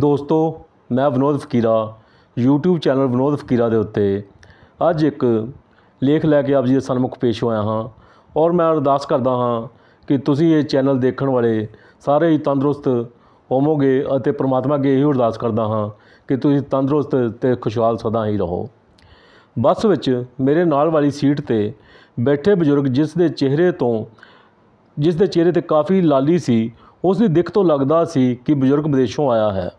ਦੋਸਤੋ ਮੈਂ Vinod Fakira YouTube channel Vinod Fakira ਦੇ ਉੱਤੇ ਅੱਜ ਇੱਕ ਲੇਖ ਲੈ ਕੇ ਆਪ ਜੀ ਦੇ ਸਾਹਮਣੇ ਪੇਸ਼ ਹੋਇਆ ਹਾਂ ਔਰ ਮੈਂ ਅਰਦਾਸ ਕਰਦਾ ਹਾਂ ਕਿ ਤੁਸੀਂ ਇਹ ਚੈਨਲ ਦੇਖਣ ਵਾਲੇ ਸਾਰੇ ਹੀ ਤੰਦਰੁਸਤ ਹੋਵੋਗੇ ਅਤੇ ਪ੍ਰਮਾਤਮਾ ਅੱਗੇ ਇਹੀ ਅਰਦਾਸ ਕਰਦਾ ਹਾਂ ਕਿ ਤੁਸੀਂ ਤੰਦਰੁਸਤ ਤੇ ਖੁਸ਼ਹਾਲ ਸਦਾ ਹੀ ਰਹੋ ਬੱਸ ਵਿੱਚ ਮੇਰੇ ਨਾਲ ਵਾਲੀ ਸੀਟ ਤੇ ਬੈਠੇ ਬਜ਼ੁਰਗ ਜਿਸ ਦੇ ਚਿਹਰੇ ਤੋਂ ਜਿਸ ਦੇ ਚਿਹਰੇ ਤੇ ਕਾਫੀ ਲਾਲੀ ਸੀ ਉਸ ਦੀ ਦਿੱਖ ਤੋਂ ਲੱਗਦਾ ਸੀ ਕਿ ਬਜ਼ੁਰਗ ਵਿਦੇਸ਼ੋਂ ਆਇਆ ਹੈ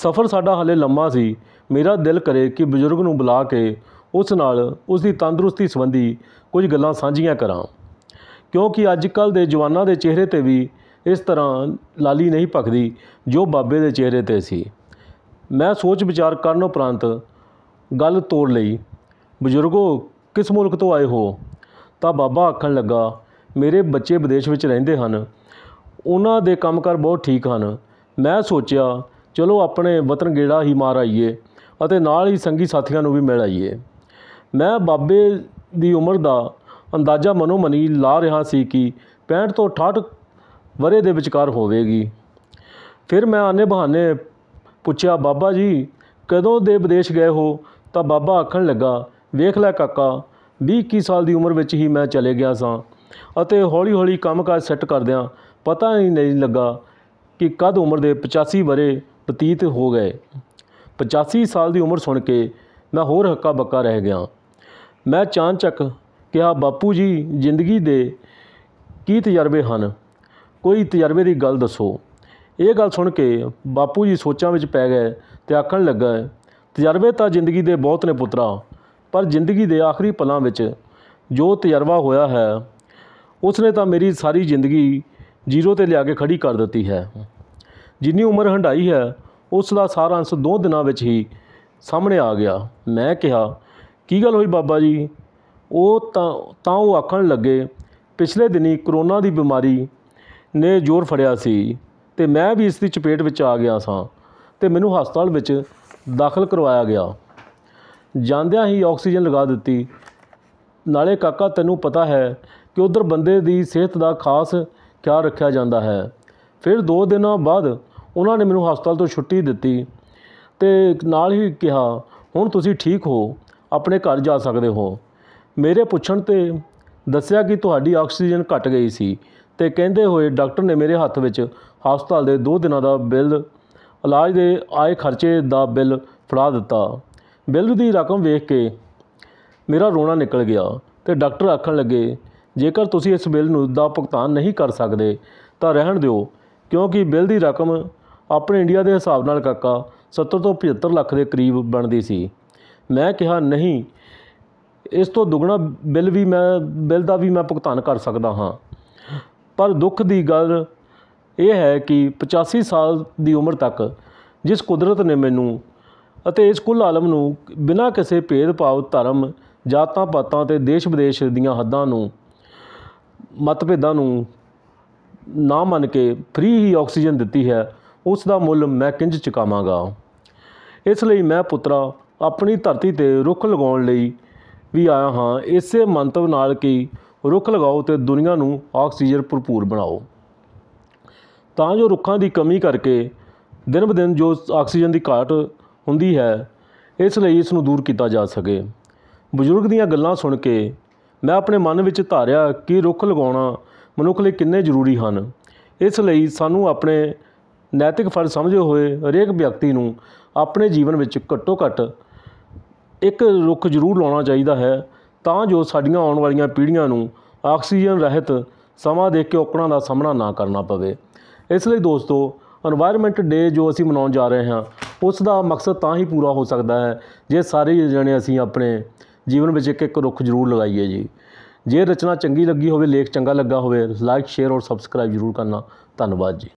ਸਫ਼ਰ ਸਾਡਾ ਹਲੇ ਲੰਮਾ ਸੀ ਮੇਰਾ ਦਿਲ ਕਰੇ ਕਿ ਬਜ਼ੁਰਗ ਨੂੰ ਬੁਲਾ ਕੇ ਉਸ ਨਾਲ ਉਸ ਦੀ ਤੰਦਰੁਸਤੀ ਸੰਬੰਧੀ ਕੁਝ ਗੱਲਾਂ ਸਾਂਝੀਆਂ ਕਰਾਂ ਕਿਉਂਕਿ ਅੱਜ ਕੱਲ ਦੇ ਜਵਾਨਾਂ ਦੇ ਚਿਹਰੇ ਤੇ ਵੀ ਇਸ ਤਰ੍ਹਾਂ ਲਾਲੀ ਨਹੀਂ ਪਕਦੀ ਜੋ ਬਾਬੇ ਦੇ ਚਿਹਰੇ ਤੇ ਸੀ ਮੈਂ ਸੋਚ ਵਿਚਾਰ ਕਰਨ ਉਪਰੰਤ ਗੱਲ ਤੋੜ ਲਈ ਬਜ਼ੁਰਗੋ ਕਿਸ ਮੁਲਕ ਤੋਂ ਆਏ ਹੋ ਤਾਂ ਬਾਬਾ ਆਖਣ ਲੱਗਾ ਮੇਰੇ ਬੱਚੇ ਵਿਦੇਸ਼ ਵਿੱਚ ਰਹਿੰਦੇ ਹਨ ਉਹਨਾਂ ਦੇ ਕੰਮਕਾਰ ਬਹੁਤ ਠੀਕ ਹਨ ਮੈਂ ਸੋਚਿਆ ਚਲੋ ਆਪਣੇ ਵਤਨ ਗੇੜਾ ਹੀ ਮਾਰ ਆਈਏ ਅਤੇ ਨਾਲ ਹੀ ਸੰਗੀ ਸਾਥੀਆਂ ਨੂੰ ਵੀ ਮਿਲ ਆਈਏ ਮੈਂ ਬਾਬੇ ਦੀ ਉਮਰ ਦਾ ਅੰਦਾਜ਼ਾ ਮਨੋ ਮਨੀ ਲਾ ਰਿਹਾ ਸੀ ਕਿ 65 ਤੋਂ 68 ਵਰੇ ਦੇ ਵਿਚਕਾਰ ਹੋਵੇਗੀ ਫਿਰ ਮੈਂ ਆਨੇ ਬਹਾਨੇ ਪੁੱਛਿਆ ਬਾਬਾ ਜੀ ਕਦੋਂ ਦੇ ਵਿਦੇਸ਼ ਗਏ ਹੋ ਤਾਂ ਬਾਬਾ ਆਖਣ ਲੱਗਾ ਵੇਖ ਲੈ ਕਾਕਾ 20-21 ਸਾਲ ਦੀ ਉਮਰ ਵਿੱਚ ਹੀ ਮੈਂ ਚਲੇ ਗਿਆ ਸਾਂ ਅਤੇ ਹੌਲੀ-ਹੌਲੀ ਕੰਮਕਾਜ ਸੈੱਟ ਕਰਦਿਆਂ ਪਤਾ ਹੀ ਨਹੀਂ ਲੱਗਾ ਕਿ ਕਦ ਉਮਰ ਦੇ 85 ਵਰੇ ਪਤੀਤ ਹੋ ਗਏ 85 ਸਾਲ ਦੀ ਉਮਰ ਸੁਣ ਕੇ ਮੈਂ ਹੋਰ ਹੱਕਾ ਬੱਕਾ ਰਹਿ ਗਿਆ ਮੈਂ ਚਾਂਚਕ ਕਿਹਾ ਬਾਪੂ ਜੀ ਜ਼ਿੰਦਗੀ ਦੇ ਕੀ ਤਜਰਬੇ ਹਨ ਕੋਈ ਤਜਰਬੇ ਦੀ ਗੱਲ ਦੱਸੋ ਇਹ ਗੱਲ ਸੁਣ ਕੇ ਬਾਪੂ ਜੀ ਸੋਚਾਂ ਵਿੱਚ ਪੈ ਗਏ ਤੇ ਆਖਣ ਲੱਗਾ ਤਜਰਬੇ ਤਾਂ ਜ਼ਿੰਦਗੀ ਦੇ ਬਹੁਤ ਨੇ ਪੁੱਤਰਾ ਪਰ ਜ਼ਿੰਦਗੀ ਦੇ ਆਖਰੀ ਪਲਾਂ ਵਿੱਚ ਜੋ ਤਜਰਬਾ ਹੋਇਆ ਹੈ ਉਸ ਨੇ ਤਾਂ ਮੇਰੀ ਸਾਰੀ ਜ਼ਿੰਦਗੀ ਜ਼ੀਰੋ ਤੇ ਲਿਆ ਕੇ ਖੜੀ ਕਰ ਦਿੱਤੀ ਹੈ ਜਿੰਨੀ ਉਮਰ ਹੰਡਾਈ ਹੈ ਉਸ ਦਾ ਸਾਰਾ ਅੰਸ਼ ਦੋ ਦਿਨਾਂ ਵਿੱਚ ਹੀ ਸਾਹਮਣੇ ਆ ਗਿਆ ਮੈਂ ਕਿਹਾ ਕੀ ਗੱਲ ਹੋਈ ਬਾਬਾ ਜੀ ਉਹ ਤਾਂ ਤਾਂ ਉਹ ਆਖਣ ਲੱਗੇ ਪਿਛਲੇ ਦਿਨੀ ਕਰੋਨਾ ਦੀ ਬਿਮਾਰੀ ਨੇ ਜ਼ੋਰ ਫੜਿਆ ਸੀ ਤੇ ਮੈਂ ਵੀ ਇਸ ਦੀ ਚਪੇਟ ਵਿੱਚ ਆ ਗਿਆ ਸਾਂ ਤੇ ਮੈਨੂੰ ਹਸਪਤਾਲ ਵਿੱਚ ਦਾਖਲ ਕਰਵਾਇਆ ਗਿਆ ਜਾਂਦਿਆਂ ਹੀ ਆਕਸੀਜਨ ਲਗਾ ਦਿੱਤੀ ਨਾਲੇ ਕਾਕਾ ਤੈਨੂੰ ਪਤਾ ਹੈ ਕਿ ਉਧਰ ਬੰਦੇ ਦੀ ਸਿਹਤ ਦਾ ਖਾਸ ਖਿਆਲ ਰੱਖਿਆ ਜਾਂਦਾ ਹੈ ਫਿਰ 2 ਦਿਨਾਂ ਬਾਅਦ ਉਹਨਾਂ ਨੇ ਮੈਨੂੰ ਹਸਪਤਾਲ ਤੋਂ ਛੁੱਟੀ ਦਿੱਤੀ ਤੇ ਨਾਲ ਹੀ ਕਿਹਾ ਹੁਣ ਤੁਸੀਂ ਠੀਕ ਹੋ ਆਪਣੇ ਘਰ ਜਾ ਸਕਦੇ ਹੋ ਮੇਰੇ ਪੁੱਛਣ 'ਤੇ ਦੱਸਿਆ ਕਿ ਤੁਹਾਡੀ ਆਕਸੀਜਨ ਘਟ ਗਈ ਸੀ ਤੇ ਕਹਿੰਦੇ ਹੋਏ ਡਾਕਟਰ ਨੇ ਮੇਰੇ ਹੱਥ ਵਿੱਚ ਹਸਪਤਾਲ ਦੇ 2 ਦਿਨਾਂ ਦਾ ਬਿੱਲ ਇਲਾਜ ਦੇ ਆਏ ਖਰਚੇ ਦਾ ਬਿੱਲ ਫੜਾ ਦਿੱਤਾ ਬਿੱਲ ਦੀ ਰਕਮ ਵੇਖ ਕੇ ਮੇਰਾ ਰੋਣਾ ਨਿਕਲ ਗਿਆ ਤੇ ਡਾਕਟਰ ਆਖਣ ਲੱਗੇ ਜੇਕਰ ਤੁਸੀਂ ਇਸ ਬਿੱਲ ਨੂੰ ਦਾ ਭੁਗਤਾਨ ਨਹੀਂ ਕਰ ਸਕਦੇ ਤਾਂ ਰਹਿਣ ਦਿਓ ਕਿਉਂਕਿ ਬਿੱਲ ਦੀ ਰਕਮ ਆਪਣੇ ਇੰਡੀਆ ਦੇ ਹਿਸਾਬ ਨਾਲ ਕਾਕਾ 70 ਤੋਂ 75 ਲੱਖ ਦੇ ਕਰੀਬ ਬਣਦੀ ਸੀ ਮੈਂ ਕਿਹਾ ਨਹੀਂ ਇਸ ਤੋਂ ਦੁੱਗਣਾ ਬਿੱਲ ਵੀ ਮੈਂ ਬਿੱਲ ਦਾ ਵੀ ਮੈਂ ਭੁਗਤਾਨ ਕਰ ਸਕਦਾ ਹਾਂ ਪਰ ਦੁੱਖ ਦੀ ਗੱਲ ਇਹ ਹੈ ਕਿ 85 ਸਾਲ ਦੀ ਉਮਰ ਤੱਕ ਜਿਸ ਕੁਦਰਤ ਨੇ ਮੈਨੂੰ ਅਤੇ ਇਸ ਕੁੱਲ ਆਲਮ ਨੂੰ ਬਿਨਾਂ ਕਿਸੇ ਭੇਦਭਾਵ ਧਰਮ ਜਾਤਾਂ ਪਾਤਾਂ ਤੇ ਦੇਸ਼ ਵਿਦੇਸ਼ ਦੀਆਂ ਹੱਦਾਂ ਨੂੰ ਮਤਭੇਦਾਂ ਨੂੰ ਨਾ ਮੰਨ ਕੇ ਫ੍ਰੀ ਹੀ ਆਕਸੀਜਨ ਦਿੱਤੀ ਹੈ ਉਸ ਦਾ ਮੁੱਲ ਮੈਂ ਕਿੰਜ ਚੁਕਾਵਾਂਗਾ ਇਸ ਲਈ ਮੈਂ ਪੁੱਤਰਾ ਆਪਣੀ ਧਰਤੀ ਤੇ ਰੁੱਖ ਲਗਾਉਣ ਲਈ ਵੀ ਆਇਆ ਹਾਂ ਇਸੇ ਮੰਤਵ ਨਾਲ ਕਿ ਰੁੱਖ ਲਗਾਓ ਤੇ ਦੁਨੀਆ ਨੂੰ ਆਕਸੀਜਨ ਭਰਪੂਰ ਬਣਾਓ ਤਾਂ ਜੋ ਰੁੱਖਾਂ ਦੀ ਕਮੀ ਕਰਕੇ ਦਿਨ ਬ ਦਿਨ ਜੋ ਆਕਸੀਜਨ ਦੀ ਘਾਟ ਹੁੰਦੀ ਹੈ ਇਸ ਲਈ ਇਸ ਨੂੰ ਦੂਰ ਕੀਤਾ ਜਾ ਸਕੇ ਬਜ਼ੁਰਗ ਦੀਆਂ ਗੱਲਾਂ ਸੁਣ ਕੇ ਮੈਂ ਆਪਣੇ ਮਨ ਵਿੱਚ ਧਾਰਿਆ ਕਿ ਰੁੱਖ ਲਗਾਉਣਾ ਮਨੁੱਖ ਲਈ ਕਿੰਨੇ ਜ਼ਰੂਰੀ ਹਨ ਇਸ ਲਈ ਸਾਨੂੰ ਆਪਣੇ ਨੈਤਿਕ ਫਰਜ਼ ਸਮਝੇ ਹੋਏ ਹਰੇਕ ਵਿਅਕਤੀ ਨੂੰ ਆਪਣੇ ਜੀਵਨ ਵਿੱਚ ਘੱਟੋ ਘੱਟ ਇੱਕ ਰੁੱਖ ਜ਼ਰੂਰ ਲਾਉਣਾ ਚਾਹੀਦਾ ਹੈ ਤਾਂ ਜੋ ਸਾਡੀਆਂ ਆਉਣ ਵਾਲੀਆਂ ਪੀੜ੍ਹੀਆਂ ਨੂੰ ਆਕਸੀਜਨ ਰਹਿਤ ਸਮਾਂ ਦੇਖ ਕੇ ਔਕੜਾਂ ਦਾ ਸਾਹਮਣਾ ਨਾ ਕਰਨਾ ਪਵੇ ਇਸ ਲਈ ਦੋਸਤੋ এনवायरमेंट ਡੇ ਜੋ ਅਸੀਂ ਮਨਾਉਣ ਜਾ ਰਹੇ ਹਾਂ ਉਸ ਦਾ ਮਕਸਦ ਤਾਂ ਹੀ ਪੂਰਾ ਹੋ ਸਕਦਾ ਹੈ ਜੇ ਸਾਰੇ ਜਣੇ ਅਸੀਂ ਆਪਣੇ ਜੀਵਨ ਵਿੱਚ ਇੱਕ ਇੱਕ ਰੁੱਖ ਜ਼ਰੂਰ ਲਗਾਈਏ ਜੀ ਜੇ ਰਚਨਾ ਚੰਗੀ ਲੱਗੀ ਹੋਵੇ ਲੇਖ ਚੰਗਾ ਲੱਗਾ ਹੋਵੇ ਲਾਈਕ ਸ਼ੇਅਰ ਔਰ ਸਬਸਕ੍ਰਾਈਬ ਜ਼ਰੂਰ ਕਰਨਾ ਧੰਨਵਾਦ ਜੀ